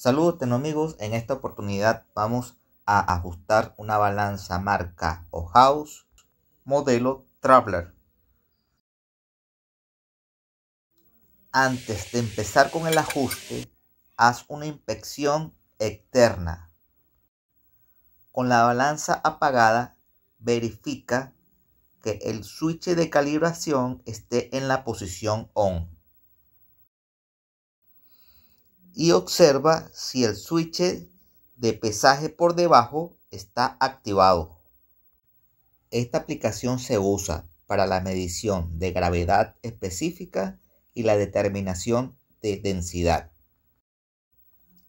Saludos amigos, en esta oportunidad vamos a ajustar una balanza marca o house modelo Traveler. Antes de empezar con el ajuste, haz una inspección externa. Con la balanza apagada, verifica que el switch de calibración esté en la posición ON y observa si el switch de pesaje por debajo está activado. Esta aplicación se usa para la medición de gravedad específica y la determinación de densidad.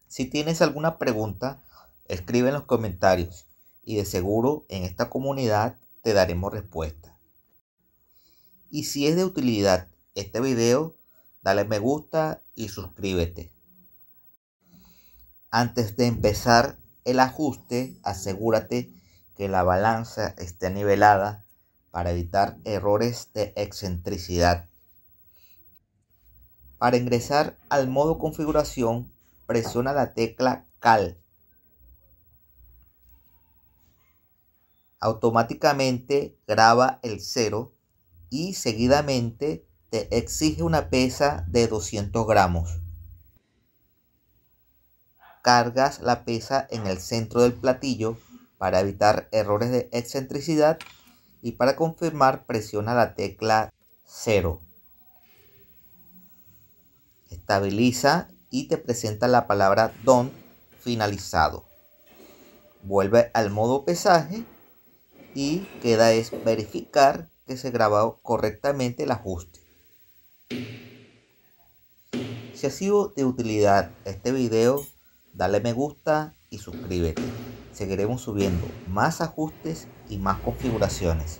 Si tienes alguna pregunta, escribe en los comentarios y de seguro en esta comunidad te daremos respuesta. Y si es de utilidad este video, dale me gusta y suscríbete. Antes de empezar el ajuste, asegúrate que la balanza esté nivelada para evitar errores de excentricidad. Para ingresar al modo configuración, presiona la tecla CAL. Automáticamente graba el cero y seguidamente te exige una pesa de 200 gramos cargas la pesa en el centro del platillo para evitar errores de excentricidad y para confirmar presiona la tecla 0. Estabiliza y te presenta la palabra don finalizado. Vuelve al modo pesaje y queda es verificar que se grabó correctamente el ajuste. Si ha sido de utilidad este video, Dale me gusta y suscríbete. Seguiremos subiendo más ajustes y más configuraciones.